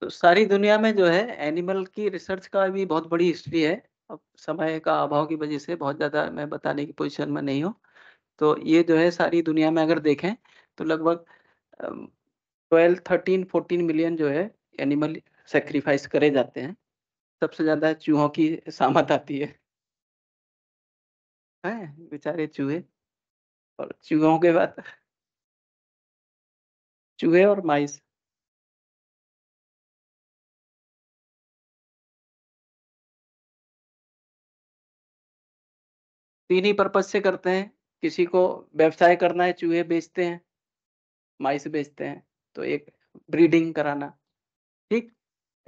तो सारी दुनिया में जो है एनिमल की रिसर्च का भी बहुत बड़ी हिस्ट्री है अब समय का अभाव की वजह से बहुत ज़्यादा मैं बताने की पोजीशन में नहीं हूँ तो ये जो है सारी दुनिया में अगर देखें तो लगभग ट्वेल्व थर्टीन फोर्टीन मिलियन जो है एनिमल सेक्रीफाइस करे जाते हैं सबसे ज़्यादा चूहों की सामत आती है हैं बेचारे चूहे और चूहों के बाद चूहे और माइस तीन ही पर्पज से करते हैं किसी को व्यवसाय करना है चूहे बेचते हैं माइस बेचते हैं तो एक ब्रीडिंग कराना ठीक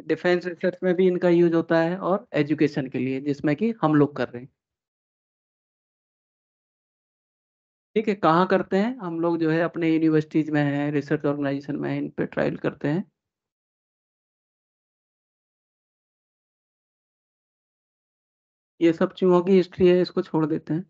डिफेंस रिसर्च में भी इनका यूज होता है और एजुकेशन के लिए जिसमें कि हम लोग कर रहे हैं ठीक है कहाँ करते हैं हम लोग जो है अपने यूनिवर्सिटीज में हैं रिसर्च ऑर्गेनाइजेशन में है इन पे ट्रायल करते हैं ये सब चूहों की हिस्ट्री है इसको छोड़ देते हैं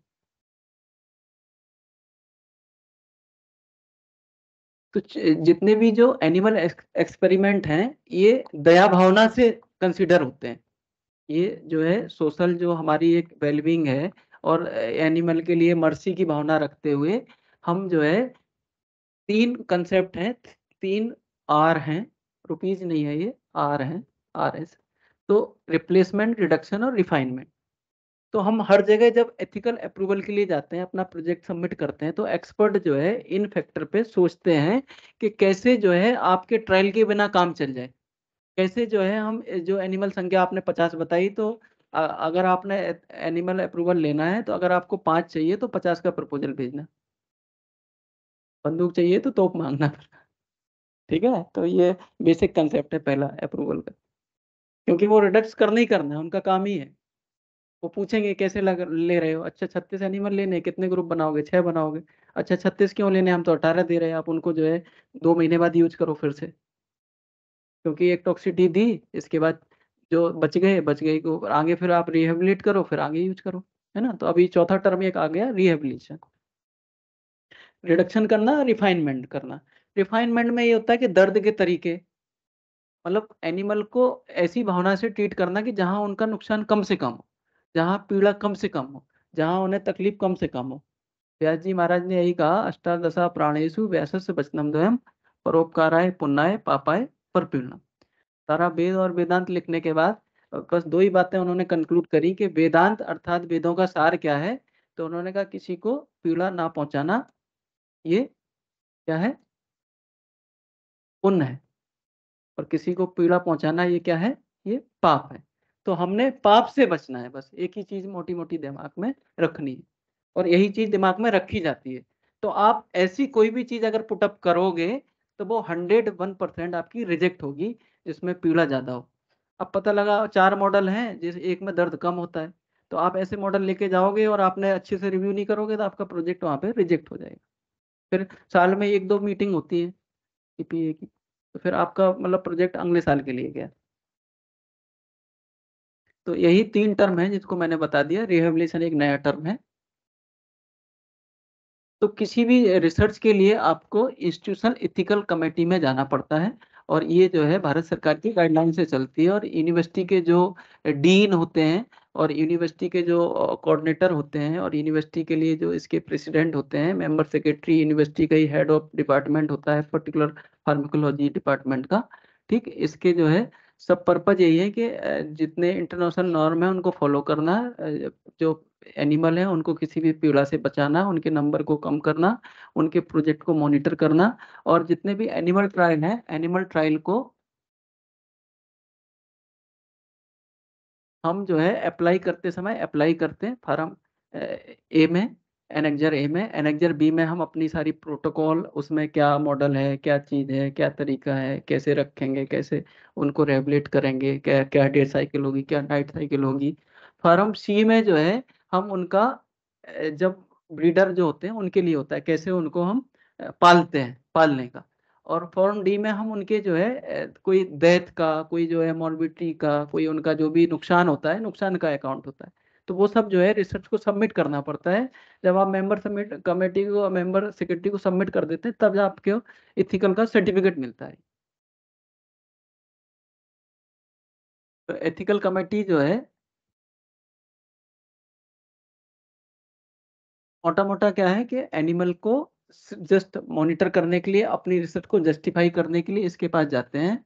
तो जितने भी जो एनिमल एक्सपेरिमेंट हैं ये दया भावना से कंसिडर होते हैं ये जो है सोशल जो हमारी एक वेलबींग है और एनिमल के लिए मर्सी की भावना रखते हुए हम जो है तीन कंसेप्ट हैं तीन आर हैं रुपीज नहीं है ये आर हैं आर एस तो रिप्लेसमेंट रिडक्शन और रिफाइनमेंट तो हम हर जगह जब एथिकल अप्रूवल के लिए जाते हैं अपना प्रोजेक्ट सबमिट करते हैं तो एक्सपर्ट जो है इन फैक्टर पे सोचते हैं कि कैसे जो है आपके ट्रायल के बिना काम चल जाए कैसे जो है हम जो एनिमल संख्या आपने पचास बताई तो अगर आपने एनिमल अप्रूवल लेना है तो अगर आपको पाँच चाहिए तो पचास का प्रपोजल भेजना बंदूक चाहिए तो तोप मांगना ठीक है तो ये बेसिक कंसेप्ट है पहला अप्रूवल का क्योंकि वो रिडक्ट करना ही करना है उनका काम ही है वो पूछेंगे कैसे लग ले रहे हो अच्छा छत्तीस एनिमल लेने कितने ग्रुप बनाओगे छह बनाओगे अच्छा छत्तीस क्यों लेने हम तो अठारह दे रहे हैं आप उनको जो है दो महीने बाद यूज करो फिर से क्योंकि एक टॉक्सिटी दी इसके बाद जो बच गए बच गए को आगे फिर आप रिहेबिलिट करो फिर आगे यूज करो है ना तो अभी चौथा टर्म एक आ गया रिहेबिलेशन रिडक्शन करना रिफाइनमेंट करना रिफाइनमेंट में ये होता है कि दर्द के तरीके मतलब एनिमल को ऐसी भावना से ट्रीट करना कि जहां उनका नुकसान कम से कम हो जहाँ पीड़ा कम से कम हो जहाँ उन्हें तकलीफ कम से कम हो व्यास जी महाराज ने यही कहा अष्टादशा प्राणेशु व्यास बचनम वचनम द्वयम परोपकाराय पुण्याय पापाय पर पीड़नम सारा वेद और वेदांत लिखने के बाद बस दो ही बातें उन्होंने कंक्लूड करी कि वेदांत अर्थात वेदों का सार क्या है तो उन्होंने कहा किसी को पीड़ा ना पहुंचाना ये क्या है पुण्य है और किसी को पीड़ा पहुंचाना ये क्या है ये पाप है तो हमने पाप से बचना है बस एक ही चीज मोटी मोटी दिमाग में रखनी है और यही चीज दिमाग में रखी जाती है तो आप ऐसी कोई भी चीज अगर पुटअप करोगे तो वो हंड्रेड वन परसेंट आपकी रिजेक्ट होगी जिसमें पीड़ा ज्यादा हो अब पता लगा चार मॉडल हैं जिस एक में दर्द कम होता है तो आप ऐसे मॉडल लेके जाओगे और आपने अच्छे से रिव्यू नहीं करोगे तो आपका प्रोजेक्ट वहाँ पे रिजेक्ट हो जाएगा फिर साल में एक दो मीटिंग होती है ई की तो फिर आपका मतलब प्रोजेक्ट अगले साल के लिए गया तो यही तीन टर्म है जिसको मैंने बता दिया रिहेबिलेशन एक नया टर्म है तो किसी भी रिसर्च के लिए आपको इंस्टीट्यूशनल इथिकल कमेटी में जाना पड़ता है और ये जो है भारत सरकार की गाइडलाइन से चलती है और यूनिवर्सिटी के जो डीन होते हैं और यूनिवर्सिटी के जो कोऑर्डिनेटर होते हैं और यूनिवर्सिटी के लिए जो इसके प्रेसिडेंट होते हैं मेंबर सेक्रेटरी यूनिवर्सिटी का ही हेड ऑफ डिपार्टमेंट होता है पर्टिकुलर फार्मिकोलॉजी डिपार्टमेंट का ठीक इसके जो है सब पर्पज यही है कि जितने इंटरनेशनल नॉर्म है उनको फॉलो करना जो एनिमल है उनको किसी भी पीड़ा से बचाना उनके नंबर को कम करना उनके प्रोजेक्ट को मॉनिटर करना और जितने भी एनिमल ट्रायल हैं एनिमल ट्रायल को हम जो है अप्लाई करते समय अप्लाई करते हैं फार्म ए में एनेक्जर ए में एनेक्जर बी में हम अपनी सारी प्रोटोकॉल उसमें क्या मॉडल है क्या चीज़ है क्या तरीका है कैसे रखेंगे कैसे उनको रेगुलेट करेंगे क्या क्या डेट साइकिल होगी क्या नाइट साइकिल होगी फार्म सी में जो है हम उनका जब ब्रीडर जो होते हैं उनके लिए होता है कैसे उनको हम पालते हैं पालने का और फॉर्म डी में हम उनके जो है कोई डेथ का कोई जो है मॉर्बिटी का कोई उनका जो भी नुकसान होता है नुकसान का अकाउंट होता है तो वो सब जो है रिसर्च को सबमिट करना पड़ता है जब आप मेंबर सबमिट कमेटी को मेंबर सेक्रेटरी को सबमिट कर देते हैं तब आपको इथिकल का सर्टिफिकेट मिलता है तो एथिकल कमेटी जो है मोटा मोटा क्या है कि एनिमल को जस्ट मॉनिटर करने के लिए अपनी रिसर्च को जस्टिफाई करने के लिए इसके पास जाते हैं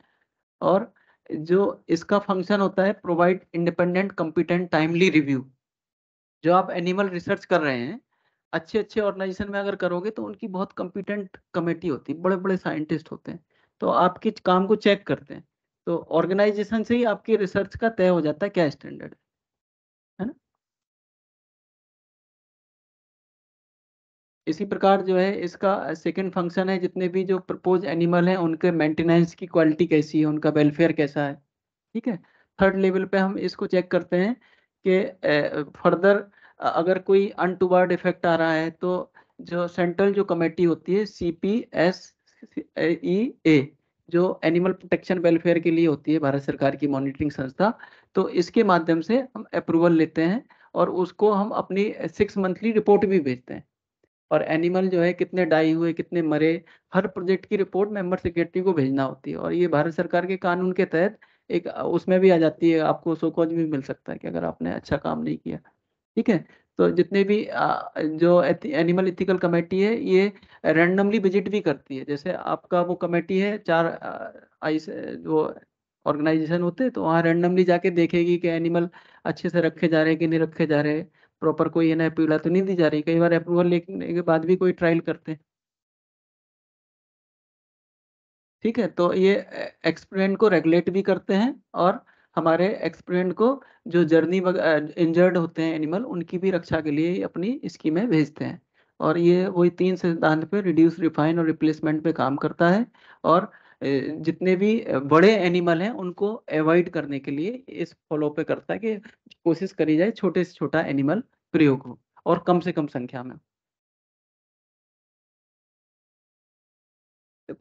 और जो इसका फंक्शन होता है provide independent competent timely review जो आप एनिमल रिसर्च कर रहे हैं अच्छे अच्छे ऑर्गेनाइजेशन में अगर करोगे तो उनकी बहुत कम्पिटेंट कमेटी होती है बड़े बड़े साइंटिस्ट होते हैं तो आपके काम को चेक करते हैं तो ऑर्गेनाइजेशन से ही आपकी रिसर्च का तय हो जाता है क्या स्टैंडर्ड है इसी प्रकार जो है इसका सेकंड फंक्शन है जितने भी जो प्रपोज एनिमल हैं उनके मेंटेनेंस की क्वालिटी कैसी है उनका वेलफेयर कैसा है ठीक है थर्ड लेवल पे हम इसको चेक करते हैं कि फर्दर अगर कोई अनटूवर्ड इफेक्ट आ रहा है तो जो सेंट्रल जो कमेटी होती है सी पी एस ई ए जो एनिमल प्रोटेक्शन वेलफेयर के लिए होती है भारत सरकार की मॉनिटरिंग संस्था तो इसके माध्यम से हम अप्रूवल लेते हैं और उसको हम अपनी सिक्स मंथली रिपोर्ट भी भेजते हैं और एनिमल जो है कितने डाई हुए कितने मरे हर प्रोजेक्ट की रिपोर्ट मेंबर सेक्रेटरी को भेजना होती है और ये भारत सरकार के कानून के तहत एक उसमें भी आ जाती है आपको सोकोज भी मिल सकता है कि अगर आपने अच्छा काम नहीं किया ठीक है तो जितने भी जो एनिमल इथिकल कमेटी है ये रैंडमली विजिट भी करती है जैसे आपका वो कमेटी है चार आई वो ऑर्गेनाइजेशन होते हैं तो वहाँ रैंडमली जाके देखेगी कि एनिमल अच्छे से रखे जा रहे हैं कि नहीं रखे जा रहे हैं प्रॉपर कोई है ना पीड़ा तो नहीं दी जा रही कई बार अप्रूवल लेने के बाद भी कोई ट्रायल करते हैं ठीक है तो ये एक्सपेरिमेंट को रेगुलेट भी करते हैं और हमारे एक्सपेरिमेंट को जो जर्नी इंजर्ड होते हैं एनिमल उनकी भी रक्षा के लिए अपनी स्कीमें भेजते हैं और ये वही तीन सिद्धांत पे रिड्यूस रिफाइन और रिप्लेसमेंट पे काम करता है और जितने भी बड़े एनिमल हैं उनको अवॉइड करने के लिए इस फॉलो पे करता है कि कोशिश करी जाए छोटे से छोटा एनिमल प्रयोग हो और कम से कम संख्या में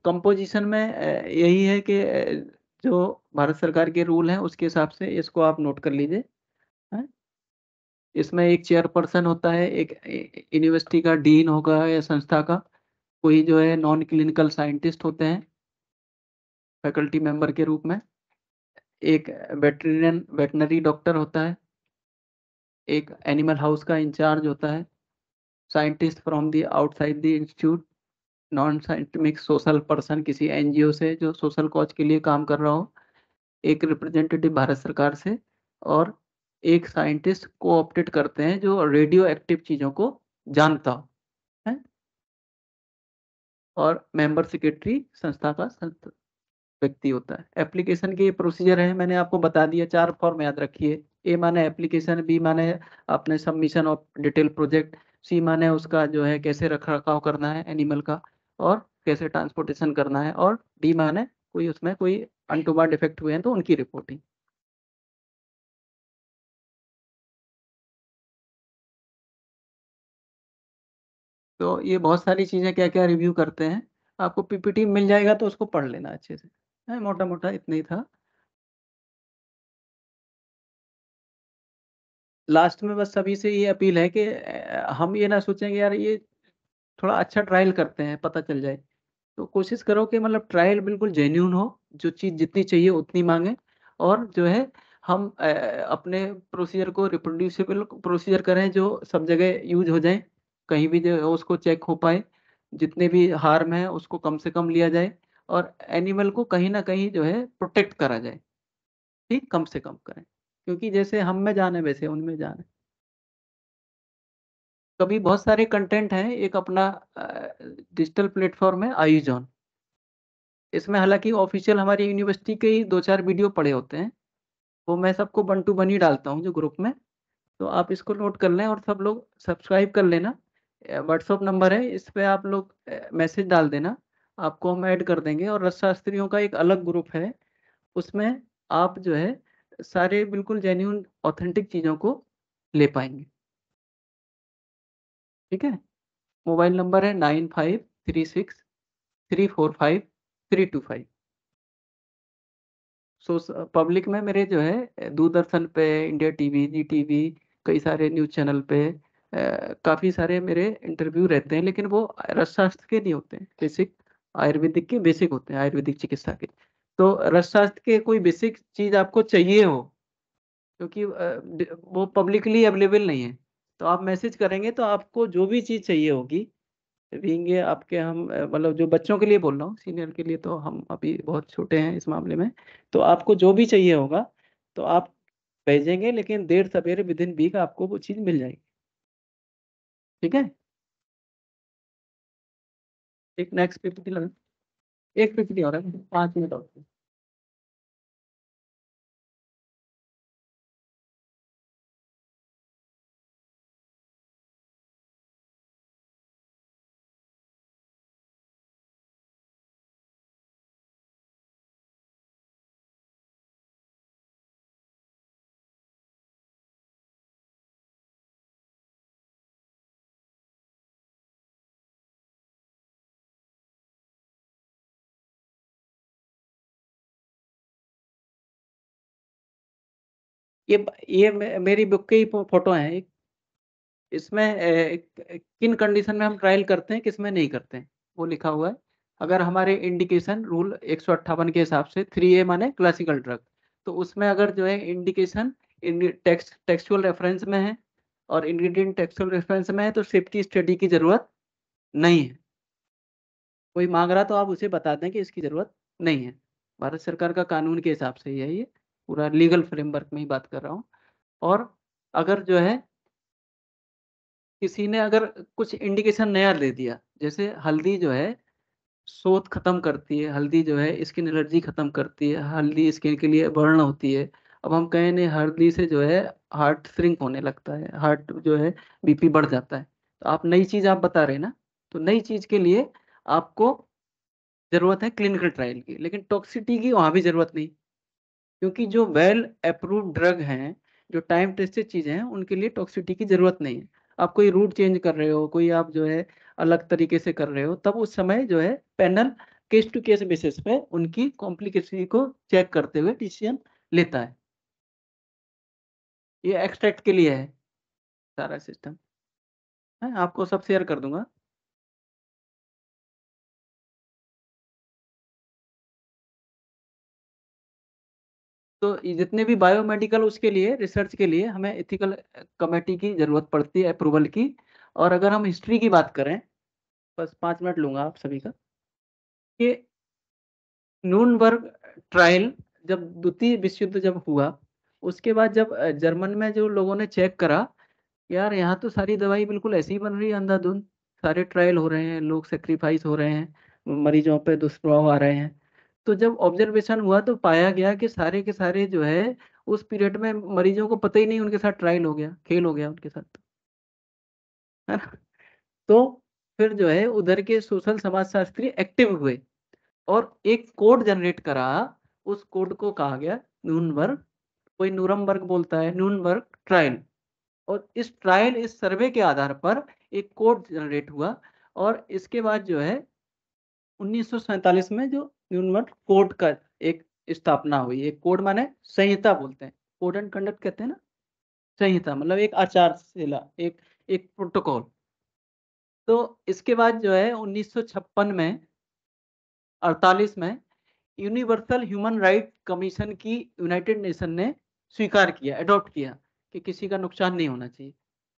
कंपोजिशन में यही है कि जो भारत सरकार के रूल हैं उसके हिसाब से इसको आप नोट कर लीजिए इसमें एक चेयरपर्सन होता है एक यूनिवर्सिटी का डीन होगा या संस्था का कोई जो है नॉन क्लिनिकल साइंटिस्ट होते हैं फैकल्टी मेंबर के रूप में एक वेटरिनियन वेटनरी डॉक्टर होता है एक एनिमल हाउस का इंचार्ज होता है scientist from the outside the institute non scientific social person किसी एनजीओ से जो सोशल कॉज के लिए काम कर रहा हो एक रिप्रेजेंटेटिव भारत सरकार से और एक साइंटिस्ट को ऑप्टेट करते हैं जो रेडियो एक्टिव चीज़ों को जानता हो है और मेंबर सेक्रेटरी संस्था का व्यक्ति होता है एप्लीकेशन के प्रोसीजर है मैंने आपको बता दिया चार फॉर्म याद रखिए ए माने एप्लीकेशन बी माने अपने submission of detail project C माने उसका जो है कैसे रख रखाव करना है एनिमल का और कैसे ट्रांसपोर्टेशन करना है और डी माने कोई उसमें कोई अनटुबा डिफेक्ट हुए हैं तो उनकी रिपोर्टिंग तो ये बहुत सारी चीज़ें क्या क्या रिव्यू करते हैं आपको पीपीटी मिल जाएगा तो उसको पढ़ लेना अच्छे से मोटा मोटा इतना ही था लास्ट में बस सभी से ये अपील है कि हम ये ना सोचें कि यार ये थोड़ा अच्छा ट्रायल करते हैं पता चल जाए तो कोशिश करो कि मतलब ट्रायल बिल्कुल जेन्यून हो जो चीज़ जितनी चाहिए उतनी मांगे और जो है हम अपने प्रोसीजर को रिप्रोड्यूसिबल प्रोसीजर करें जो सब जगह यूज हो जाए कहीं भी जो है उसको चेक हो पाए जितने भी हार्म है उसको कम से कम लिया जाए और एनिमल को कहीं ना कहीं जो है प्रोटेक्ट करा जाए ठीक कम से कम करें क्योंकि जैसे हम में जाने वैसे उनमें जाने कभी बहुत सारे कंटेंट हैं एक अपना डिजिटल प्लेटफॉर्म है आईजॉन इसमें हालांकि ऑफिशियल हमारी यूनिवर्सिटी के ही दो चार वीडियो पड़े होते हैं वो मैं सबको बन टू बन ही डालता हूँ जो ग्रुप में तो आप इसको नोट कर लें और सब लोग सब्सक्राइब कर लेना व्हाट्सअप नंबर है इस पर आप लोग मैसेज डाल देना आपको हम ऐड कर देंगे और रसशास्त्रियों का एक अलग ग्रुप है उसमें आप जो है सारे बिल्कुल जेन्यून ऑथेंटिक चीज़ों को ले पाएंगे ठीक है मोबाइल नंबर है nine five three six three four five three two five so public में मेरे जो है दूरदर्शन पे इंडिया टीवी जी टीवी कई सारे न्यूज़ चैनल पे काफ़ी सारे मेरे इंटरव्यू रहते हैं लेकिन वो रसशास्त्र के नहीं होते बेसिक आयुर्वेदिक के बेसिक होते हैं आयुर्वेदिक चिकित्सा के तो रसशास्त्र के कोई बेसिक चीज आपको चाहिए हो क्योंकि वो पब्लिकली अवेलेबल नहीं है तो आप मैसेज करेंगे तो आपको जो भी चीज चाहिए होगी रहेंगे आपके हम मतलब जो बच्चों के लिए बोल रहा हूँ सीनियर के लिए तो हम अभी बहुत छोटे हैं इस मामले में तो आपको जो भी चाहिए होगा तो आप भेजेंगे लेकिन देर सवेरे विद इन वीक आपको वो चीज़ मिल जाएगी ठीक है एक नेक्स्ट पीपीटी लगा एक पीपीटी हो रहा है पांच मिनट और ये ये मेरी बुक की फोटो है इसमें किन कंडीशन में हम ट्रायल करते हैं किसमें नहीं करते हैं वो लिखा हुआ है अगर हमारे इंडिकेशन रूल एक के हिसाब से थ्री ए माने क्लासिकल ड्रग तो उसमें अगर जो है इंडिकेशन टेक्सुअल रेफरेंस में है और इंग्रीडियंट टेक्सुअल रेफरेंस में है तो सेफ्टी स्टडी की ज़रूरत नहीं है कोई मांग रहा तो आप उसे बता दें कि इसकी ज़रूरत नहीं है भारत सरकार का कानून के हिसाब से ही है ये पूरा लीगल फ्रेमवर्क में ही बात कर रहा हूँ और अगर जो है किसी ने अगर कुछ इंडिकेशन नया दे दिया जैसे हल्दी जो है सोत खत्म करती है हल्दी जो है स्किन एलर्जी खत्म करती है हल्दी स्किन के लिए वर्ण होती है अब हम कहें नहीं हल्दी से जो है हार्ट श्रिंक होने लगता है हार्ट जो है बीपी बढ़ जाता है तो आप नई चीज़ आप बता रहे ना तो नई चीज़ के लिए आपको ज़रूरत है क्लिनिकल ट्रायल की लेकिन टॉक्सिटी की वहां भी ज़रूरत नहीं क्योंकि जो वेल अप्रूव ड्रग हैं जो टाइम टेस्टेड चीज़ें हैं उनके लिए टॉक्सिटी की ज़रूरत नहीं है आप कोई रूट चेंज कर रहे हो कोई आप जो है अलग तरीके से कर रहे हो तब उस समय जो है panel case to case basis पे उनकी कॉम्प्लिकेशन को चेक करते हुए डिसीजन लेता है ये एक्सट्रैक्ट के लिए है सारा सिस्टम है आपको सब शेयर कर दूंगा तो जितने भी बायोमेडिकल उसके लिए रिसर्च के लिए हमें इथिकल कमेटी uh, की जरूरत पड़ती है अप्रूवल की और अगर हम हिस्ट्री की बात करें बस पाँच मिनट लूंगा आप सभी का कि नूनबर्ग ट्रायल जब द्वितीय विश्व युद्ध जब हुआ उसके बाद जब जर्मन uh, में जो लोगों ने चेक करा यार यहाँ तो सारी दवाई बिल्कुल ऐसी ही बन रही है अंधाधुंध सारे ट्रायल हो रहे हैं लोग सेक्रीफाइस हो रहे हैं मरीजों पे दुष्प्रभाव आ रहे हैं तो जब ऑब्जर्वेशन हुआ तो पाया गया कि सारे के सारे जो है उस पीरियड में मरीजों को पता ही नहीं उनके साथ ट्रायल हो गया खेल हो गया उनके साथ है ना तो फिर जो है उधर के सोशल समाज शास्त्री एक्टिव हुए और एक कोड जनरेट करा उस कोड को कहा गया नूनबर्ग कोई नूरमबर्ग बोलता है नूनबर्ग ट्रायल और इस ट्रायल इस सर्वे के आधार पर एक कोड जनरेट हुआ और इसके बाद जो है उन्नीस में जो यूनिवर्ट कोड का एक स्थापना हुई एक कोड माने संहिता बोलते हैं कोड एंड कंडक्ट कहते हैं ना संहिता मतलब एक आचारशिला एक एक प्रोटोकॉल तो इसके बाद जो है 1956 में 48 में यूनिवर्सल ह्यूमन राइट कमीशन की यूनाइटेड नेशन ने स्वीकार किया अडॉप्ट किया कि किसी का नुकसान नहीं होना चाहिए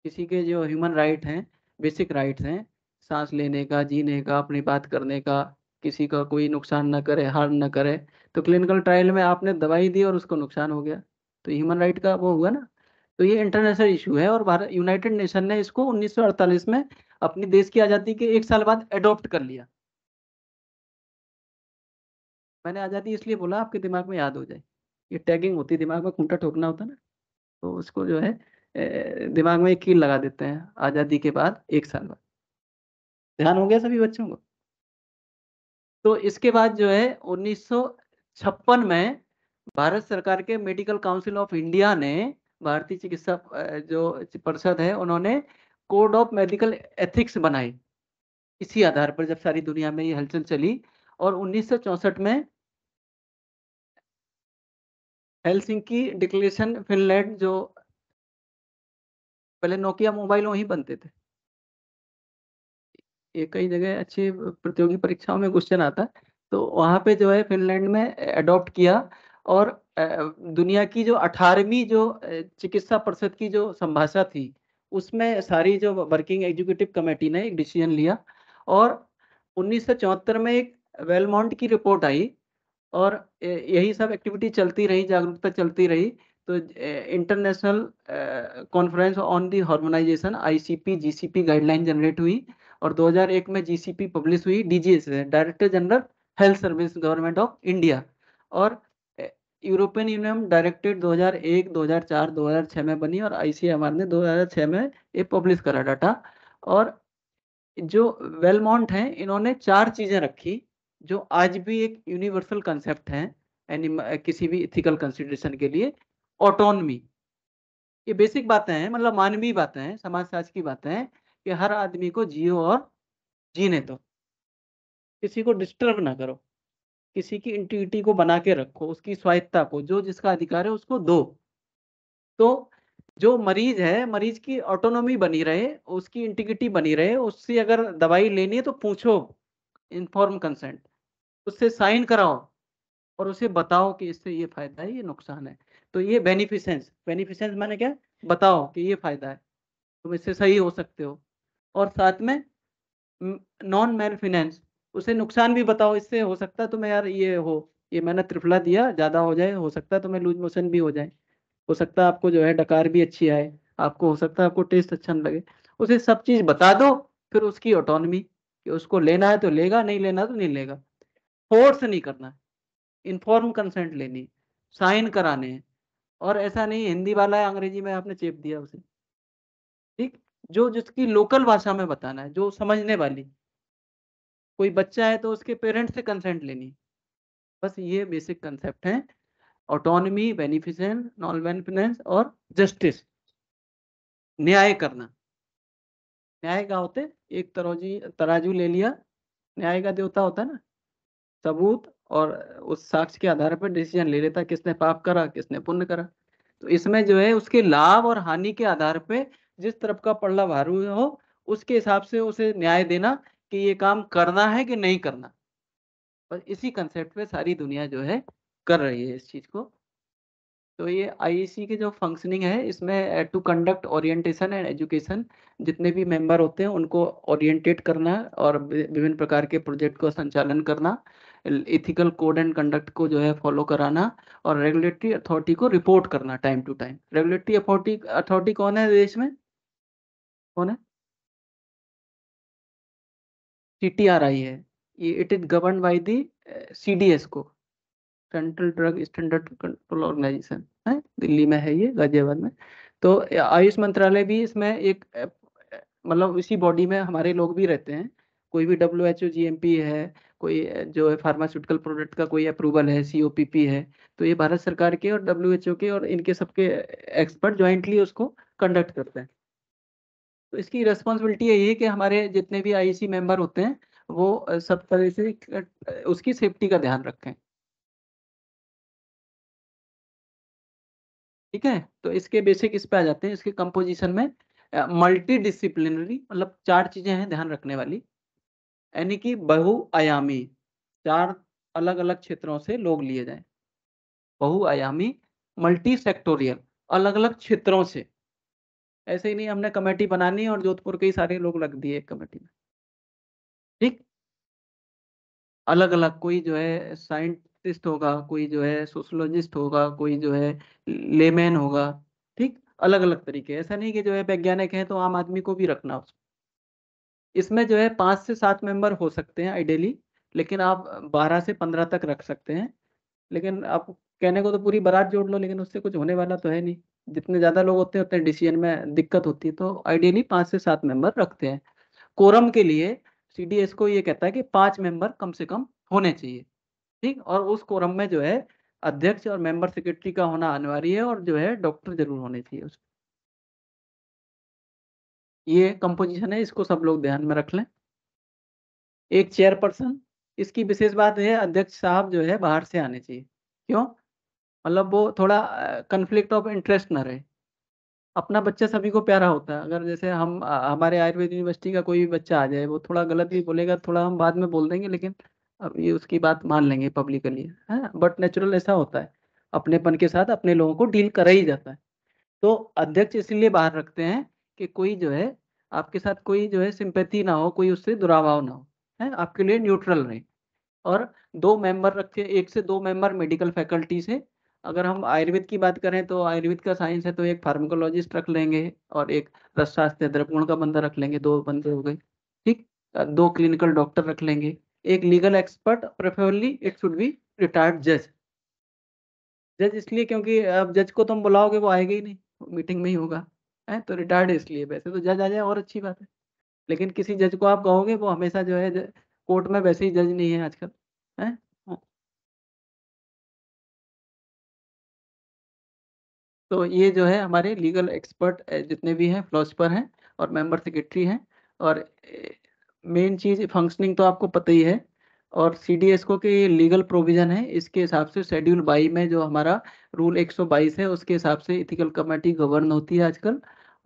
किसी के जो ह्यूमन राइट हैं बेसिक राइट्स हैं सांस लेने का जीने का अपनी बात करने का किसी का कोई नुकसान ना करे हार्म ना करे तो क्लिनिकल ट्रायल में आपने दवाई दी और उसको नुकसान हो गया तो ह्यूमन राइट का वो हुआ ना तो ये इंटरनेशनल इशू है और भारत यूनाइटेड नेशन ने इसको 1948 में अपने देश की आज़ादी के एक साल बाद एडॉप्ट कर लिया मैंने आज़ादी इसलिए बोला आपके दिमाग में याद हो जाए ये टैगिंग होती दिमाग में खूंटा ठोकना होता ना तो उसको जो है दिमाग में एक कील लगा देते हैं आज़ादी के बाद एक साल बाद ध्यान हो गया सभी बच्चों को तो इसके बाद जो है उन्नीस में भारत सरकार के मेडिकल काउंसिल ऑफ इंडिया ने भारतीय चिकित्सा जो परिषद है उन्होंने कोड ऑफ मेडिकल एथिक्स बनाई इसी आधार पर जब सारी दुनिया में ये हलचल चली और उन्नीस में हेलसिंकी डिक्लेरेशन फिनलैंड जो पहले नोकिया मोबाइल वहीं बनते थे ये कई जगह अच्छी प्रतियोगी परीक्षाओं में क्वेश्चन आता है तो वहाँ पे जो है फिनलैंड में अडॉप्ट किया और दुनिया की जो अठारहवीं जो चिकित्सा परिषद की जो संभाषा थी उसमें सारी जो वर्किंग एग्जीक्यूटिव कमेटी ने एक डिसीजन लिया और उन्नीस में एक वेलमोंट की रिपोर्ट आई और यही सब एक्टिविटी चलती रही जागरूकता चलती रही तो international conference on the harmonisation ICP GCP guideline generate हुई और 2001 में जीसीपी पब्लिश हुई DGS director general health service government of India और यूरोपियन यूनियन डायरेक्टेड 2001, 2004, 2006 में बनी और आईसीएमआर ने 2006 में ये पब्लिश करा डाटा और जो वेलमोन्ट हैं इन्होंने चार चीजें रखी जो आज भी एक यूनिवर्सल कंसेप्ट है किसी भी इथिकल कंसिडरेशन के लिए ऑटोनमी ये बेसिक बातें हैं मतलब मानवीय बातें हैं समाजशास्त्र की बातें हैं कि हर आदमी को जियो और जीने दो किसी को डिस्टर्ब ना करो किसी की इंटीग्रिटी को बना के रखो उसकी स्वायत्ता को जो जिसका अधिकार है उसको दो तो जो मरीज है मरीज की ऑटोनॉमी बनी रहे उसकी इंटीग्रिटी बनी रहे उससे अगर दवाई लेनी है तो पूछो इन्फॉर्म कंसेंट उससे साइन कराओ और उसे बताओ कि इससे ये फायदा है ये नुकसान है तो ये बेनिफिशेंस बेनिफिशेंस मैंने क्या बताओ कि ये फायदा है तुम इससे सही हो सकते हो और साथ में नॉन मैन फिनेंस उसे नुकसान भी बताओ इससे हो सकता है तो मैं यार ये हो ये मैंने त्रिफला दिया ज़्यादा हो जाए हो सकता है तो मैं लूज मोशन भी हो जाए हो सकता है आपको जो है डकार भी अच्छी आए आपको हो सकता है आपको टेस्ट अच्छा नहीं लगे उसे सब चीज़ बता दो फिर उसकी ऑटोनमी कि उसको लेना है तो लेगा नहीं लेना तो नहीं लेगा फोर्स नहीं करना इन्फॉर्म कंसेंट लेनी साइन कराने हैं और ऐसा नहीं हिंदी वाला है अंग्रेजी में आपने चेप दिया उसे ठीक जो जिसकी लोकल भाषा में बताना है जो समझने वाली कोई बच्चा है तो उसके पेरेंट्स से कंसेंट लेनी बस ये बेसिक कंसेप्ट है ऑटोनमी बेनिफिसेंस नॉन बेनिफिनेंस और जस्टिस न्याय करना न्याय का होते एक तरोजी तराजू ले लिया न्याय का देवता होता है ना सबूत और उस साक्ष्य के आधार पर डिसीजन ले लेता किसने पाप करा किसने पुण्य करा तो इसमें जो है उसके लाभ और हानि के आधार पे जिस तरफ का पड़ला भारू हो उसके हिसाब से उसे न्याय देना कि ये काम करना है कि नहीं करना और इसी कंसेप्ट पे सारी दुनिया जो है कर रही है इस चीज को तो ये आईईसी e के जो फंक्शनिंग है इसमें to conduct orientation and education जितने भी मेंबर होते हैं उनको ओरिएंटेट करना और विभिन्न प्रकार के प्रोजेक्ट को संचालन करना इथिकल कोड एंड कंडक्ट को जो है फॉलो कराना और रेगुलेटरी अथॉरिटी को रिपोर्ट करना time to time regulatory authority authority कौन है देश में कौन है सीटीआरआई है ये it is govern by the CDSCO central drug standard control organisation है दिल्ली में है ये गाजियाबाद में तो आयुष मंत्रालय भी इसमें एक मतलब इसी बॉडी में हमारे लोग भी रहते हैं कोई भी W H O G M P है कोई जो है फार्मास्यूटिकल प्रोडक्ट का कोई अप्रूवल है सी ओ पी पी है तो ये भारत सरकार के और डब्ल्यू एच ओ के और इनके सबके एक्सपर्ट ज्वाइंटली उसको कंडक्ट करते हैं तो इसकी रिस्पॉन्सिबिलिटी यही है कि हमारे जितने भी आईसी मेंबर e होते हैं वो सब तरह से उसकी सेफ्टी का ध्यान रखें ठीक है तो इसके बेसिक इस पे आ जाते हैं इसके कंपोजिशन में मल्टी डिसिप्लिनरी मतलब चार चीजें हैं ध्यान रखने वाली यानी कि बहुआयामी चार अलग अलग क्षेत्रों से लोग लिए जाए बहुआयामी मल्टी सेक्टोरियल अलग अलग क्षेत्रों से ऐसे ही नहीं हमने कमेटी बनानी और जोधपुर के ही सारे लोग लग दिए कमेटी में ठीक अलग अलग कोई जो है साइंटिस्ट होगा कोई जो है सोशोलॉजिस्ट होगा कोई जो है लेमैन होगा ठीक अलग अलग तरीके ऐसा नहीं कि जो है वैज्ञानिक है तो आम आदमी को भी रखना उसमें इसमें जो है पांच से सात मेंबर हो सकते हैं आइडियली लेकिन आप बारह से पंद्रह तक रख सकते हैं लेकिन आप कहने को तो पूरी बारात जोड़ लो लेकिन उससे कुछ होने वाला तो है नहीं जितने ज्यादा लोग होते हैं उतने डिसीजन में दिक्कत होती है तो आइडियली पांच से सात मेंबर रखते हैं कोरम के लिए सीडीएस को ये कहता है कि पांच मेंबर कम से कम होने चाहिए ठीक और उस कोरम में जो है अध्यक्ष और मेंबर सेक्रेटरी का होना अनिवार्य है और जो है डॉक्टर जरूर होने चाहिए उसमें ये कंपोजिशन है इसको सब लोग ध्यान में रख लें एक चेयरपर्सन इसकी विशेष बात है अध्यक्ष साहब जो है बाहर से आने चाहिए क्यों मतलब वो थोड़ा कन्फ्लिक्ट ऑफ इंटरेस्ट ना रहे अपना बच्चा सभी को प्यारा होता है अगर जैसे हम हमारे आयुर्वेद यूनिवर्सिटी का कोई भी बच्चा आ जाए वो थोड़ा गलत भी बोलेगा थोड़ा हम बाद में बोल देंगे लेकिन अब ये उसकी बात मान लेंगे पब्लिकली है बट नेचुरल ऐसा होता है अपनेपन के साथ अपने लोगों को डील करा ही जाता है तो अध्यक्ष इसलिए बाहर रखते हैं कि कोई जो है आपके साथ कोई जो है सिंपैथी ना हो कोई उससे दुराभाव ना हो है आपके लिए न्यूट्रल रहे और दो मेंबर रखे एक से दो मेंबर मेडिकल फैकल्टी से अगर हम आयुर्वेद की बात करें तो आयुर्वेद का साइंस है तो एक फार्माकोलॉजिस्ट रख लेंगे और एक रसशास्त्र द्रपुण का बंदा रख लेंगे दो बंदे हो गए ठीक दो क्लिनिकल डॉक्टर रख लेंगे एक legal expert preferably it should be retired जज जज इसलिए क्योंकि अब जज को तुम तो बुलाओगे वो आएगा ही नहीं मीटिंग में ही होगा है तो रिटायर्ड इसलिए वैसे तो जज आ जाए और अच्छी बात है लेकिन किसी जज को आप कहोगे वो हमेशा जो है कोर्ट में वैसे ही जज नहीं है आजकल है तो ये जो है हमारे लीगल एक्सपर्ट जितने भी हैं फिलोसफर हैं और मेंबर सेक्रेटरी हैं और मेन चीज़ फंक्शनिंग तो आपको पता ही है और सी डी एस को के लीगल प्रोविज़न है इसके हिसाब से शेड्यूल बाई में जो हमारा रूल 122 है उसके हिसाब से इथिकल कमेटी गवर्न होती है आजकल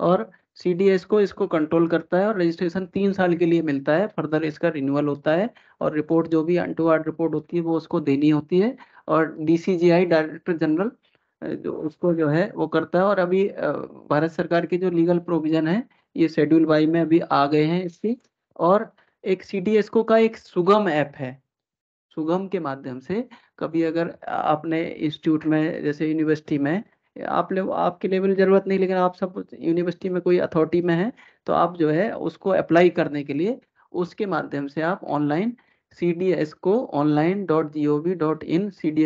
और सी डी एस को इसको कंट्रोल करता है और रजिस्ट्रेशन तीन साल के लिए मिलता है फर्दर इसका रिन्यूअल होता है और रिपोर्ट जो भी अनटूवर्ड रिपोर्ट होती है वो उसको देनी होती है और D C G I director general जो उसको जो है वो करता है और अभी भारत सरकार के जो लीगल प्रोविजन है ये शेड्यूल वाई में अभी आ गए हैं इसकी और एक सी डी एस का एक सुगम ऐप है सुगम के माध्यम से कभी अगर आपने इंस्टीट्यूट में जैसे यूनिवर्सिटी में आप ले आपके लेवल जरूरत नहीं लेकिन आप सब यूनिवर्सिटी में कोई अथॉरिटी में है तो आप जो है उसको अप्लाई करने के लिए उसके माध्यम से आप ऑनलाइन cdsco.online.gov.in डी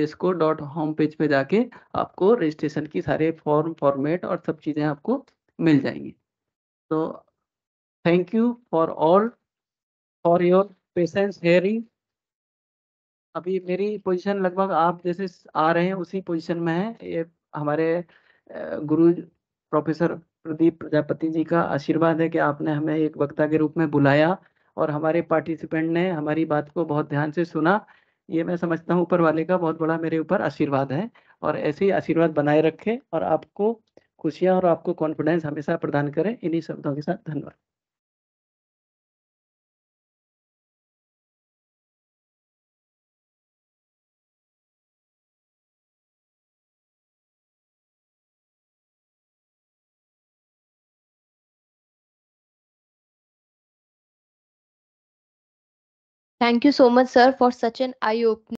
पेज पे जाके आपको रजिस्ट्रेशन की सारे फॉर्म फॉर्मेट और सब चीज़ें आपको मिल जाएंगी तो thank you for all for your patience hearing अभी मेरी पोजीशन लगभग आप जैसे आ रहे हैं उसी पोजीशन में है ये हमारे गुरु प्रोफेसर प्रदीप प्रजापति जी का आशीर्वाद है कि आपने हमें एक वक्ता के रूप में बुलाया और हमारे पार्टिसिपेंट ने हमारी बात को बहुत ध्यान से सुना ये मैं समझता हूँ ऊपर वाले का बहुत बड़ा मेरे ऊपर आशीर्वाद है और ऐसे ही आशीर्वाद बनाए रखें और आपको खुशियाँ और आपको कॉन्फिडेंस हमेशा प्रदान करें इन्हीं शब्दों के साथ धन्यवाद Thank you so much, sir, for such an eye opening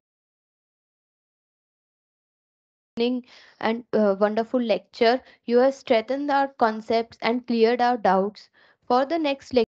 and uh, wonderful lecture. You have strengthened our concepts and cleared our doubts. For the next lecture,